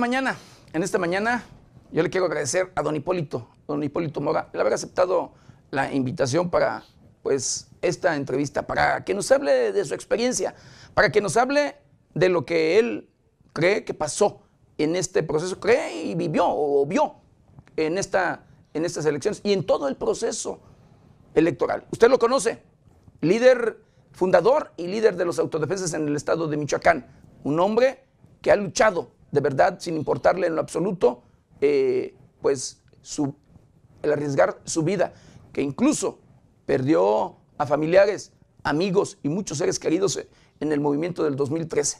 Mañana, en esta mañana, yo le quiero agradecer a don Hipólito, don Hipólito Mora, el haber aceptado la invitación para pues esta entrevista, para que nos hable de su experiencia, para que nos hable de lo que él cree que pasó en este proceso, cree y vivió o vio en, esta, en estas elecciones y en todo el proceso electoral. Usted lo conoce, líder fundador y líder de los autodefensas en el estado de Michoacán, un hombre que ha luchado de verdad, sin importarle en lo absoluto, eh, pues su, el arriesgar su vida, que incluso perdió a familiares, amigos y muchos seres queridos en el movimiento del 2013.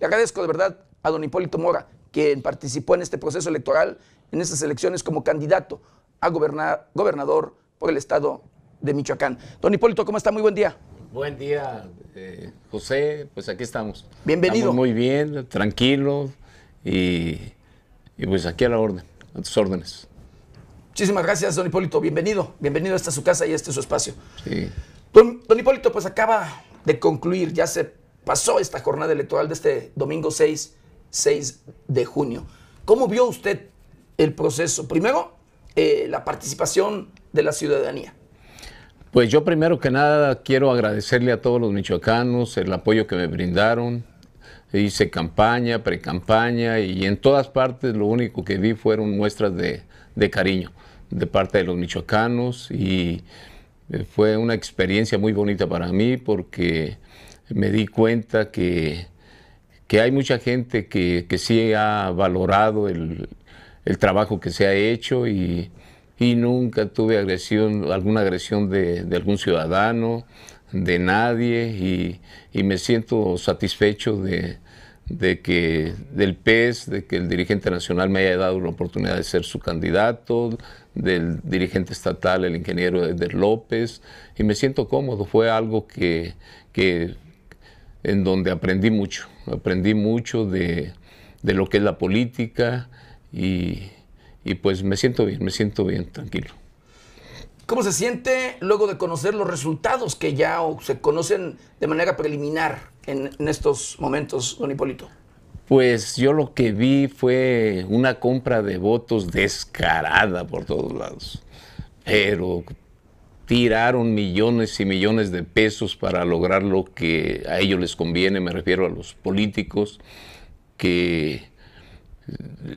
Le agradezco de verdad a don Hipólito Mora, quien participó en este proceso electoral, en estas elecciones como candidato a gobernador por el estado de Michoacán. Don Hipólito, ¿cómo está? Muy buen día. Buen día, eh, José. Pues aquí estamos. Bienvenido. muy bien, tranquilo y, pues aquí a la orden, a tus órdenes. Muchísimas gracias, don Hipólito. Bienvenido, bienvenido a esta su casa y a este su espacio. Don, Hipólito, pues acaba de concluir, ya se pasó esta jornada electoral de este domingo 6, 6 de junio. ¿Cómo vio usted el proceso? Primero, eh, la participación de la ciudadanía. Pues yo primero que nada quiero agradecerle a todos los michoacanos el apoyo que me brindaron, e hice campaña, precampaña y en todas partes lo único que vi fueron muestras de, cariño de parte de los michoacanos y eh, fue una experiencia muy bonita para mí porque me di cuenta que, hay mucha gente que, sí ha valorado el, trabajo que se ha hecho y, nunca tuve alguna agresión de algún ciudadano de nadie y, me siento satisfecho de, que del PES, de que el dirigente nacional me haya dado la oportunidad de ser su candidato, del dirigente estatal, el ingeniero Eder López, y me siento cómodo. Fue algo que, en donde aprendí mucho, aprendí mucho de, lo que es la política y pues me siento bien, me siento bien, tranquilo. ¿Cómo se siente luego de conocer los resultados que ya se conocen de manera preliminar en, estos momentos, don Hipólito? Pues yo lo que vi fue una compra de votos descarada por todos lados. Pero tiraron millones y millones de pesos para lograr lo que a ellos les conviene, me refiero a los políticos que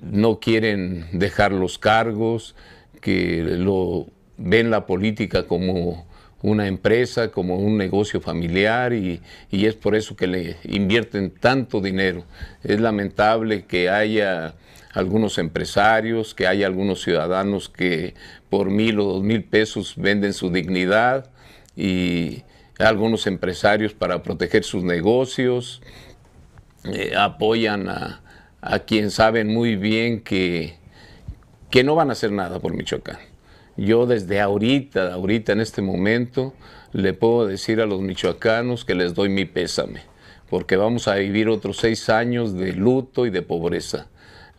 no quieren dejar los cargos, que lo ven la política como una empresa, como un negocio familiar y, es por eso que le invierten tanto dinero. Es lamentable que haya algunos empresarios, que haya algunos ciudadanos que por mil o dos mil pesos venden su dignidad y algunos empresarios para proteger sus negocios eh, apoyan a, a quien saben muy bien que, que no van a hacer nada por Michoacán. Yo desde ahorita, ahorita en este momento, le puedo decir a los michoacanos que les doy mi pésame, porque vamos a vivir otros seis años de luto y de pobreza.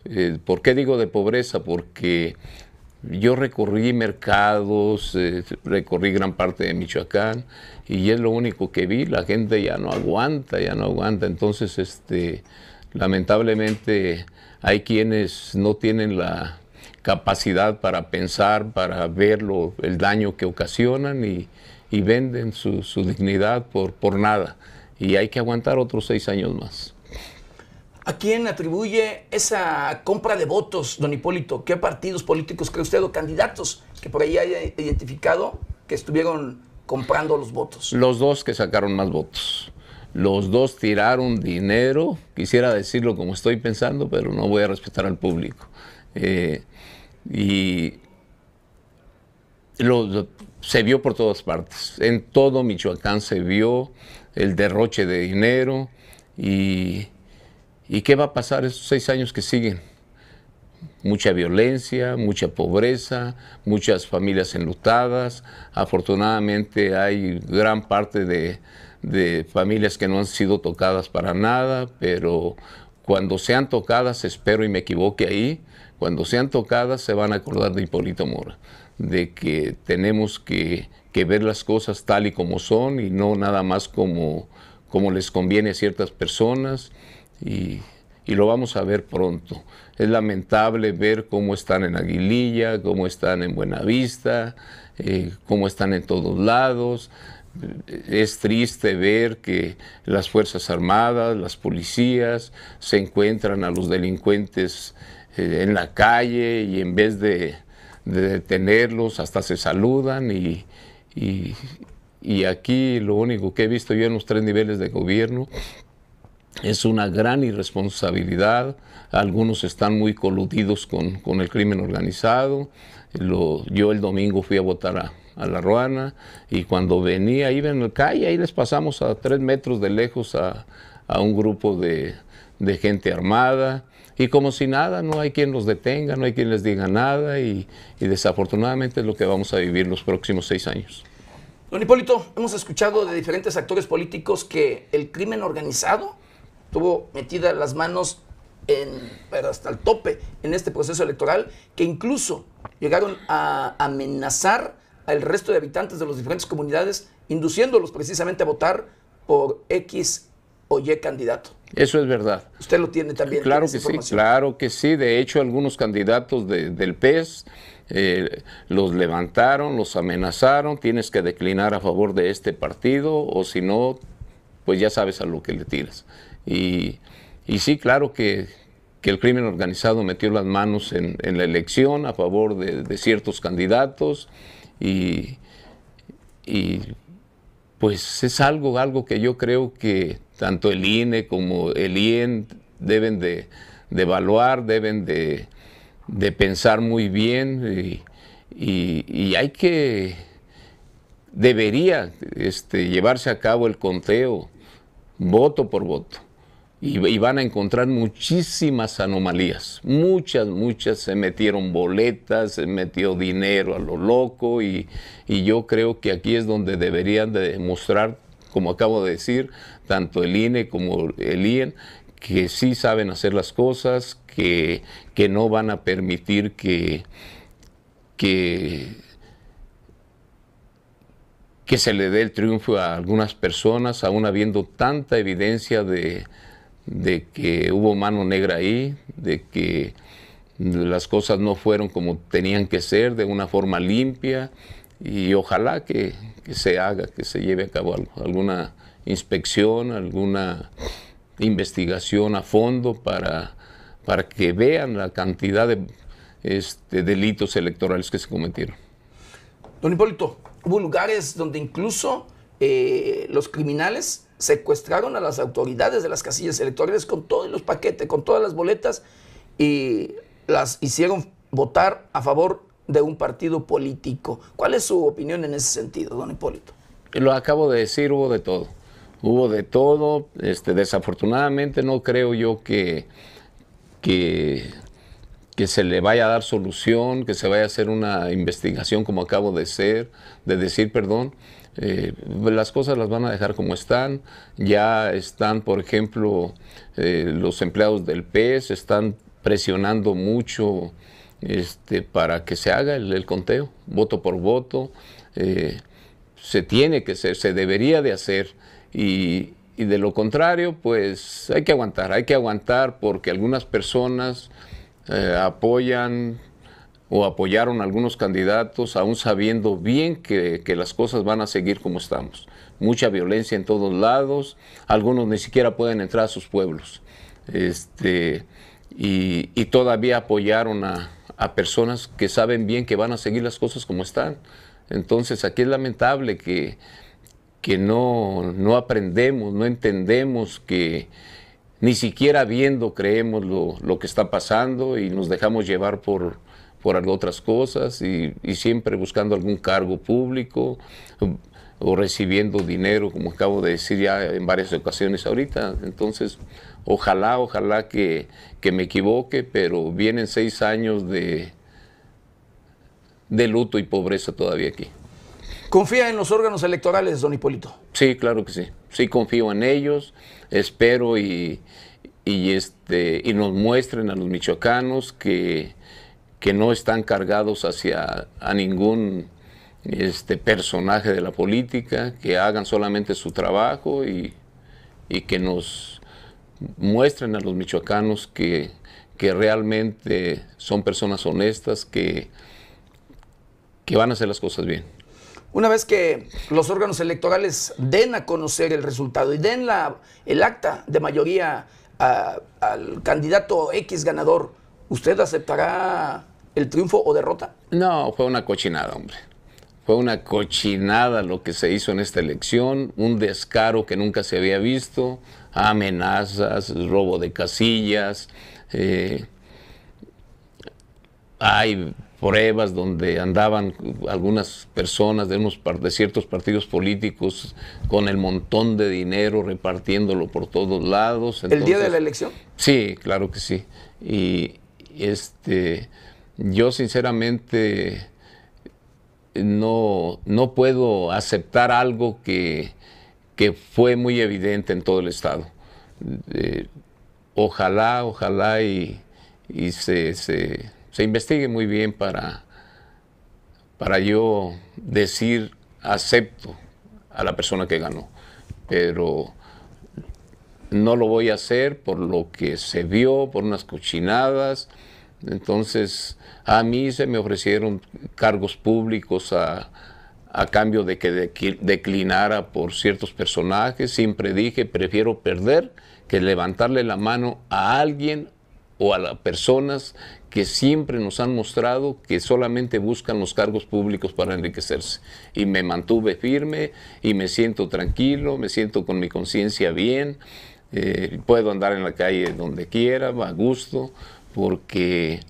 Eh, ¿Por qué digo de pobreza? Porque yo recorrí mercados, eh, recorrí gran parte de Michoacán y es lo único que vi, la gente ya no aguanta, ya no aguanta. Entonces, este, lamentablemente hay quienes no tienen la capacidad para pensar, para ver el daño que ocasionan y, venden su, dignidad por, por, nada. Y hay que aguantar otros seis años más. ¿A quién atribuye esa compra de votos, don Hipólito? ¿Qué partidos políticos cree usted o candidatos que por ahí haya identificado que estuvieron comprando los votos? Los dos que sacaron más votos. Los dos tiraron dinero, quisiera decirlo como estoy pensando, pero no voy a respetar al público. Eh, y se vio por todas partes. En todo Michoacán se vio el derroche de dinero y, qué va a pasar esos seis años que siguen. Mucha violencia, mucha pobreza, muchas familias enlutadas. Afortunadamente hay gran parte de, de familias que no han sido tocadas para nada, pero cuando sean tocadas, espero y me equivoque ahí, cuando sean tocadas se van a acordar de Hipólito Mora, de que tenemos que, ver las cosas tal y como son y no nada más como, como les conviene a ciertas personas y, lo vamos a ver pronto. Es lamentable ver cómo están en Aguililla, cómo están en Buenavista, eh, cómo están en todos lados. Es triste ver que las Fuerzas Armadas, las policías, se encuentran a los delincuentes eh, en la calle y en vez de, detenerlos hasta se saludan y, aquí lo único que he visto yo en los tres niveles de gobierno es una gran irresponsabilidad. Algunos están muy coludidos con el crimen organizado, yo el domingo fui a votar a, La Ruana y cuando venía, iba en la calle, ahí les pasamos a tres metros de lejos a, un grupo de, gente armada y como si nada, no hay quien los detenga, no hay quien les diga nada y, y, desafortunadamente es lo que vamos a vivir los próximos seis años. Don Hipólito, hemos escuchado de diferentes actores políticos que el crimen organizado tuvo metidas las manos pero hasta el tope en este proceso electoral, que incluso llegaron a amenazar al resto de habitantes de las diferentes comunidades, induciéndolos precisamente a votar por X o Y candidato. Eso es verdad. Usted lo tiene también. Claro que sí, claro que sí. De hecho, algunos candidatos del PES eh, los levantaron, los amenazaron, tienes que declinar a favor de este partido o si no, pues ya sabes a lo que le tiras. Y, y sí, claro que que el crimen organizado metió las manos en, la elección a favor de, ciertos candidatos y, pues es algo, algo que yo creo que tanto el INE como el IEN deben de, evaluar, deben de, pensar muy bien y, hay que, debería este, llevarse a cabo el conteo voto por voto y, van a encontrar muchísimas anomalías. Muchas, muchas se metieron boletas, se metió dinero a lo loco y, yo creo que aquí es donde deberían de demostrar, como acabo de decir, tanto el INE como el IEN, e, que sí saben hacer las cosas, que, que no van a permitir que, que, que se le dé el triunfo a algunas personas, aún habiendo tanta evidencia de, de que hubo mano negra ahí, de que las cosas no fueron como tenían que ser, de una forma limpia, y ojalá que, se haga, que se lleve a cabo alguna inspección, alguna investigación a fondo para, que vean la cantidad de este, delitos electorales que se cometieron. Don Hipólito, hubo lugares donde incluso eh, los criminales secuestraron a las autoridades de las casillas electorales con todos los paquetes, con todas las boletas y las hicieron votar a favor de un partido político. ¿Cuál es su opinión en ese sentido, don Hipólito? Lo acabo de decir, hubo de todo. Hubo de todo. Este, desafortunadamente no creo yo que, que, se le vaya a dar solución, que se vaya a hacer una investigación como acabo de, ser, de decir, perdón. Eh, las cosas las van a dejar como están. Ya están, por ejemplo, eh, los empleados del PES están presionando mucho este, para que se haga el, conteo, voto por voto. Eh, se tiene que hacer, se debería de hacer. Y, de lo contrario, pues hay que aguantar, hay que aguantar porque algunas personas apoyan o apoyaron a algunos candidatos, aún sabiendo bien que, las cosas van a seguir como estamos. Mucha violencia en todos lados, algunos ni siquiera pueden entrar a sus pueblos. Este, y, todavía apoyaron a, personas que saben bien que van a seguir las cosas como están. Entonces aquí es lamentable que, no, no aprendemos, no entendemos que, ni siquiera viendo creemos lo, lo, que está pasando y nos dejamos llevar por, por otras cosas y, y siempre buscando algún cargo público o recibiendo dinero, como acabo de decir ya en varias ocasiones ahorita. Entonces, ojalá, ojalá que, que me equivoque, pero vienen seis años de, de luto y pobreza todavía aquí. ¿Confía en los órganos electorales, don Hipólito? Sí, claro que sí. Sí, confío en ellos, espero y, y, este, y nos muestren a los michoacanos que, que no están cargados hacia a ningún este, personaje de la política, que hagan solamente su trabajo y, que nos muestren a los michoacanos que, realmente son personas honestas, que, que van a hacer las cosas bien. Una vez que los órganos electorales den a conocer el resultado y den la, el acta de mayoría al candidato X ganador, ¿usted aceptará el triunfo o derrota? No, fue una cochinada, hombre. Fue una cochinada lo que se hizo en esta elección, un descaro que nunca se había visto, amenazas, robo de casillas. Eh, hay pruebas donde andaban algunas personas de, de ciertos partidos políticos con el montón de dinero repartiéndolo por todos lados. ¿El día de la elección? Sí, claro que sí. Y este yo sinceramente no, puedo aceptar algo que, fue muy evidente en todo el Estado. ojalá, ojalá y, se, investigue muy bien para, para yo decir acepto a la persona que ganó. Pero no lo voy a hacer por lo que se vio, por unas cochinadas. Entonces, a mí se me ofrecieron cargos públicos a, cambio de que declinara por ciertos personajes. Siempre dije, prefiero perder que levantarle la mano a alguien o a las personas que siempre nos han mostrado que solamente buscan los cargos públicos para enriquecerse. Y me mantuve firme y me siento tranquilo, me siento con mi conciencia bien, eh, puedo andar en la calle donde quiera, a gusto, porque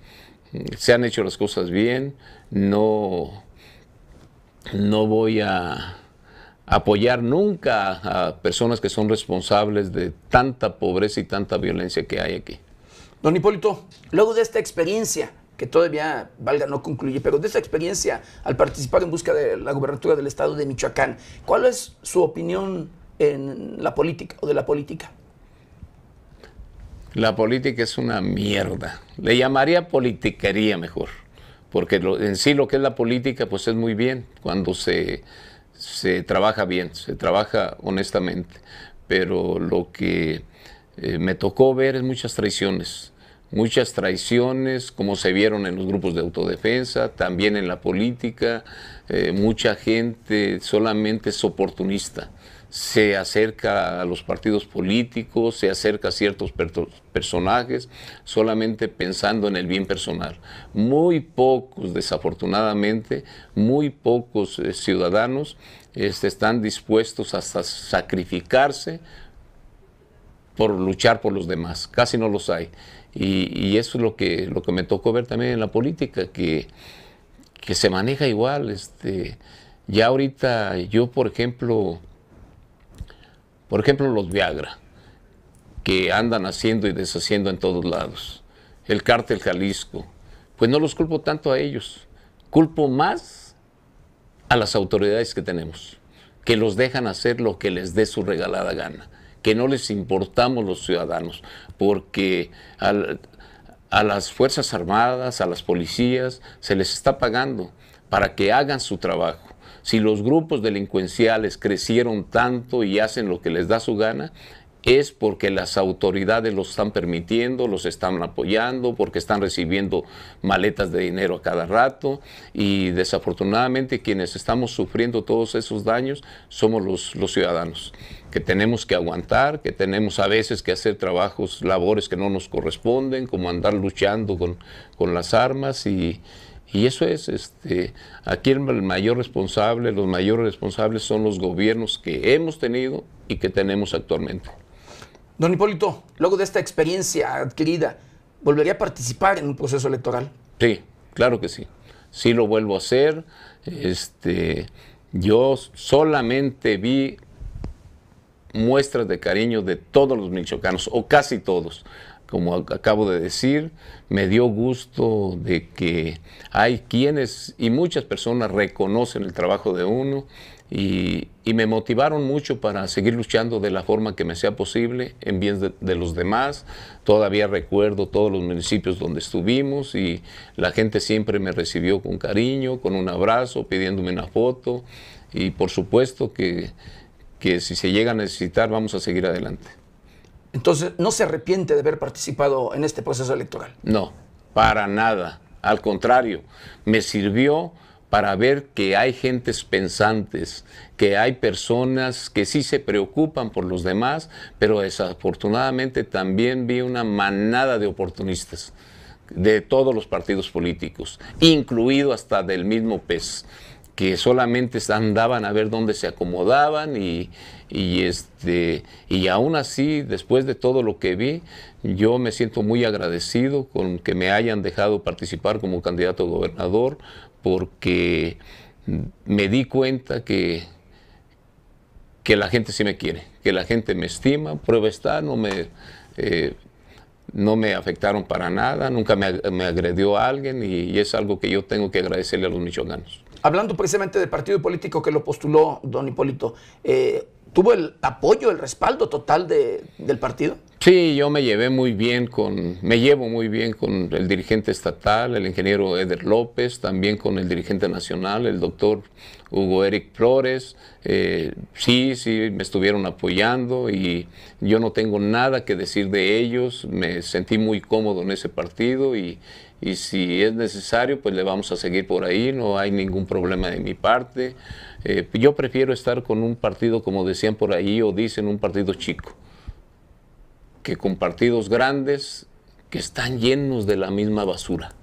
eh, se han hecho las cosas bien, no, no voy a apoyar nunca a personas que son responsables de tanta pobreza y tanta violencia que hay aquí. Don Hipólito, luego de esta experiencia, que todavía, valga, no concluye, pero de esta experiencia al participar en busca de la gubernatura del estado de Michoacán, ¿cuál es su opinión en la política o de la política? La política es una mierda. Le llamaría politiquería mejor, porque en sí lo que es la política pues es muy bien cuando se, trabaja bien, se trabaja honestamente. Pero lo que eh, me tocó ver es muchas traiciones, muchas traiciones como se vieron en los grupos de autodefensa, también en la política, eh, mucha gente solamente es oportunista se acerca a los partidos políticos, se acerca a ciertos personajes, solamente pensando en el bien personal. Muy pocos, desafortunadamente, muy pocos eh, ciudadanos este, están dispuestos a sacrificarse por luchar por los demás. Casi no los hay. Y, eso es lo que, lo que me tocó ver también en la política, que, se maneja igual. Este, ya ahorita yo, por ejemplo, por ejemplo, los Viagra, que andan haciendo y deshaciendo en todos lados. El cártel Jalisco. Pues no los culpo tanto a ellos. Culpo más a las autoridades que tenemos, que los dejan hacer lo que les dé su regalada gana, que no les importamos los ciudadanos, porque a las Fuerzas Armadas, a las policías, se les está pagando para que hagan su trabajo si los grupos delincuenciales crecieron tanto y hacen lo que les da su gana, es porque las autoridades los están permitiendo, los están apoyando, porque están recibiendo maletas de dinero a cada rato y desafortunadamente quienes estamos sufriendo todos esos daños somos los, ciudadanos, que tenemos que aguantar, que tenemos a veces que hacer trabajos, labores que no nos corresponden, como andar luchando con, con las armas y, y eso es, este, aquí el mayor responsable, los mayores responsables son los gobiernos que hemos tenido y que tenemos actualmente. Don Hipólito, luego de esta experiencia adquirida, ¿volvería a participar en un proceso electoral? Sí, claro que sí. Sí lo vuelvo a hacer. Este, yo solamente vi muestras de cariño de todos los michoacanos, o casi todos como acabo de decir, me dio gusto de que hay quienes y muchas personas reconocen el trabajo de uno y, me motivaron mucho para seguir luchando de la forma que me sea posible en bien de, los demás. Todavía recuerdo todos los municipios donde estuvimos y la gente siempre me recibió con cariño, con un abrazo, pidiéndome una foto y por supuesto que si se llega a necesitar vamos a seguir adelante. Entonces, ¿no se arrepiente de haber participado en este proceso electoral? No, para nada. Al contrario, me sirvió para ver que hay gentes pensantes, que hay personas que sí se preocupan por los demás, pero desafortunadamente también vi una manada de oportunistas de todos los partidos políticos, incluido hasta del mismo PES que solamente andaban a ver dónde se acomodaban y, este, y aún así, después de todo lo que vi, yo me siento muy agradecido con que me hayan dejado participar como candidato a gobernador porque me di cuenta que, que la gente sí me quiere, que la gente me estima, prueba está, no me... Eh, no me afectaron para nada, nunca me, agredió a alguien y, y es algo que yo tengo que agradecerle a los michoacanos hablando precisamente del partido político que lo postuló don Hipólito, eh, ¿tuvo el apoyo, el respaldo total del partido? Sí, yo me llevé muy bien con, me llevo muy bien con el dirigente estatal, el ingeniero Eder López, también con el dirigente nacional, el doctor Hugo Eric Flores. Eh, sí, sí, me estuvieron apoyando y yo no tengo nada que decir de ellos. Me sentí muy cómodo en ese partido y, y si es necesario, pues le vamos a seguir por ahí. No hay ningún problema de mi parte. Eh, yo prefiero estar con un partido, como decían por ahí, o dicen un partido chico que con partidos grandes que están llenos de la misma basura.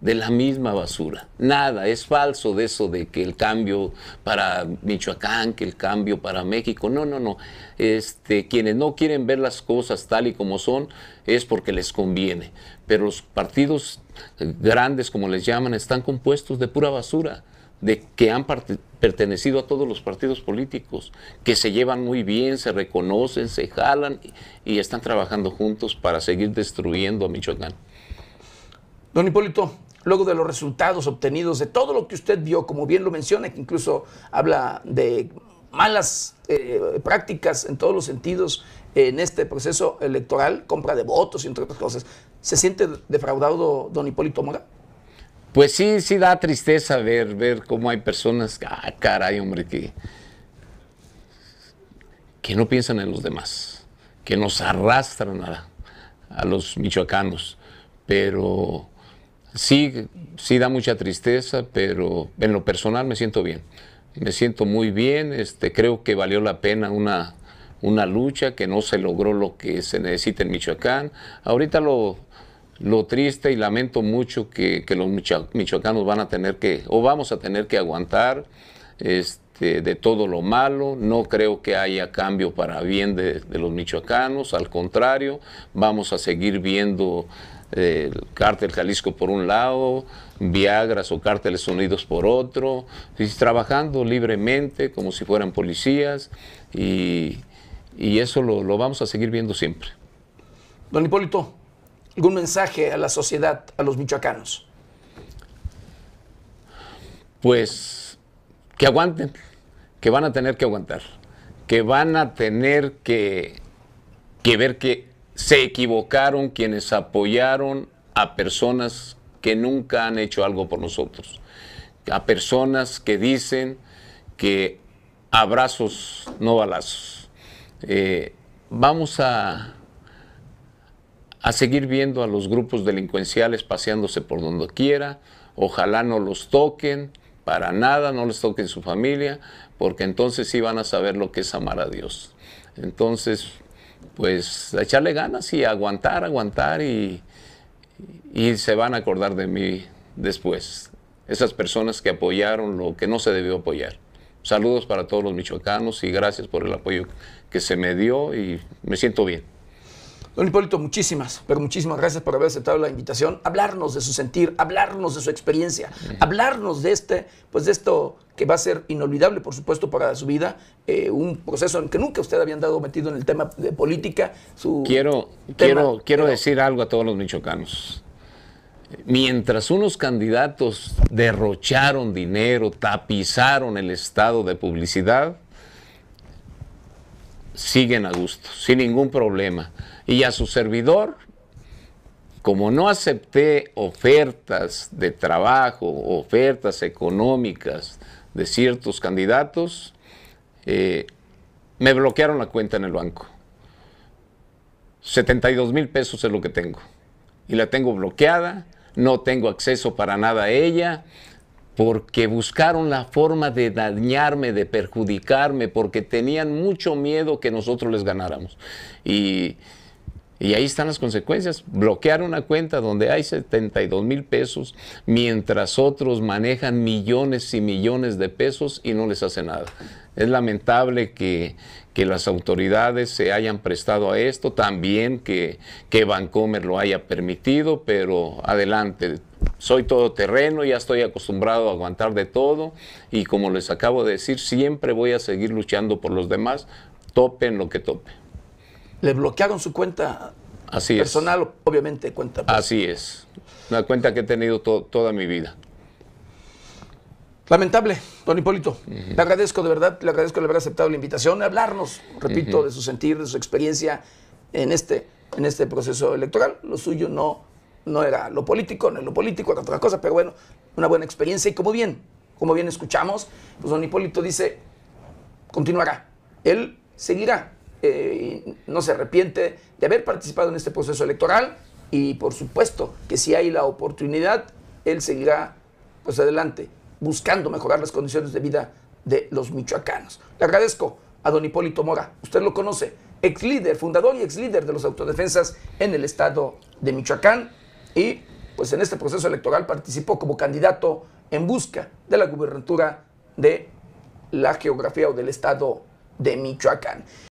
De la misma basura. Nada, es falso de eso de que el cambio para Michoacán, que el cambio para México. No, no, no. Este, quienes no quieren ver las cosas tal y como son es porque les conviene. Pero los partidos grandes, como les llaman, están compuestos de pura basura de que han pertenecido a todos los partidos políticos, que se llevan muy bien, se reconocen, se jalan y están trabajando juntos para seguir destruyendo a Michoacán. Don Hipólito, luego de los resultados obtenidos, de todo lo que usted vio, como bien lo menciona, que incluso habla de malas eh, prácticas en todos los sentidos en este proceso electoral, compra de votos y entre otras cosas, ¿se siente defraudado don Hipólito Mora? pues sí, sí da tristeza ver, ver cómo hay personas, ah, caray, hombre, que, que no piensan en los demás, que nos arrastran a, los michoacanos. Pero sí, sí da mucha tristeza, pero en lo personal me siento bien. Me siento muy bien, este, creo que valió la pena una, una lucha, que no se logró lo que se necesita en Michoacán. Ahorita lo, lo triste y lamento mucho que, los michoacanos van a tener que, o vamos a tener que aguantar este, de todo lo malo. No creo que haya cambio para bien de, los michoacanos, al contrario, vamos a seguir viendo el eh, cártel Jalisco por un lado, Viagras o cárteles unidos por otro, y trabajando libremente como si fueran policías y, eso lo, lo, vamos a seguir viendo siempre. Don Hipólito, algún mensaje a la sociedad, a los michoacanos? Pues que aguanten, que van a tener que aguantar, que van a tener que, ver que se equivocaron quienes apoyaron a personas que nunca han hecho algo por nosotros, a personas que dicen que abrazos, no balazos. Eh, vamos a, a seguir viendo a los grupos delincuenciales paseándose por donde quiera, ojalá no los toquen, para nada, no les toquen su familia, porque entonces sí van a saber lo que es amar a Dios. Entonces, pues echarle ganas y aguantar, aguantar y, y se van a acordar de mí después. Esas personas que apoyaron lo que no se debió apoyar. Saludos para todos los michoacanos y gracias por el apoyo que se me dio y me siento bien. Don Hipólito, muchísimas, pero muchísimas gracias por haber aceptado la invitación, hablarnos de su sentir, hablarnos de su experiencia, hablarnos de este, pues de esto que va a ser inolvidable, por supuesto, para su vida, eh, un proceso en que nunca usted había andado metido en el tema de política. Su quiero, quiero, quiero decir algo a todos los michoacanos. Mientras unos candidatos derrocharon dinero, tapizaron el estado de publicidad, siguen a gusto, sin ningún problema. Y a su servidor, como no acepté ofertas de trabajo, ofertas económicas de ciertos candidatos, eh, me bloquearon la cuenta en el banco. 72 mil pesos es lo que tengo. Y la tengo bloqueada, no tengo acceso para nada a ella porque buscaron la forma de dañarme, de perjudicarme, porque tenían mucho miedo que nosotros les ganáramos. Y, y ahí están las consecuencias. Bloquear una cuenta donde hay 72 mil pesos, mientras otros manejan millones y millones de pesos y no les hace nada. Es lamentable que, las autoridades se hayan prestado a esto, también que, que lo haya permitido, pero adelante. Soy todoterreno, ya estoy acostumbrado a aguantar de todo y como les acabo de decir, siempre voy a seguir luchando por los demás, topen lo que tope le bloquearon su cuenta Así personal, obviamente cuenta personal. Así es. Una cuenta que he tenido toda mi vida. Lamentable, don Hipólito. Le agradezco de verdad, le agradezco el haber aceptado la invitación a hablarnos, repito, de su sentir, de su experiencia en este, en este proceso electoral. Lo suyo no, no era lo político, no era lo político, era otra cosa, pero bueno, una buena experiencia. Y como bien, como bien escuchamos, pues don Hipólito dice, continuará. Él seguirá eh, no se arrepiente de haber participado en este proceso electoral y por supuesto que si hay la oportunidad, él seguirá pues adelante buscando mejorar las condiciones de vida de los michoacanos. Le agradezco a don Hipólito Mora, usted lo conoce, ex líder, fundador y ex líder de los autodefensas en el estado de Michoacán y pues en este proceso electoral participó como candidato en busca de la gubernatura de la geografía o del estado de Michoacán.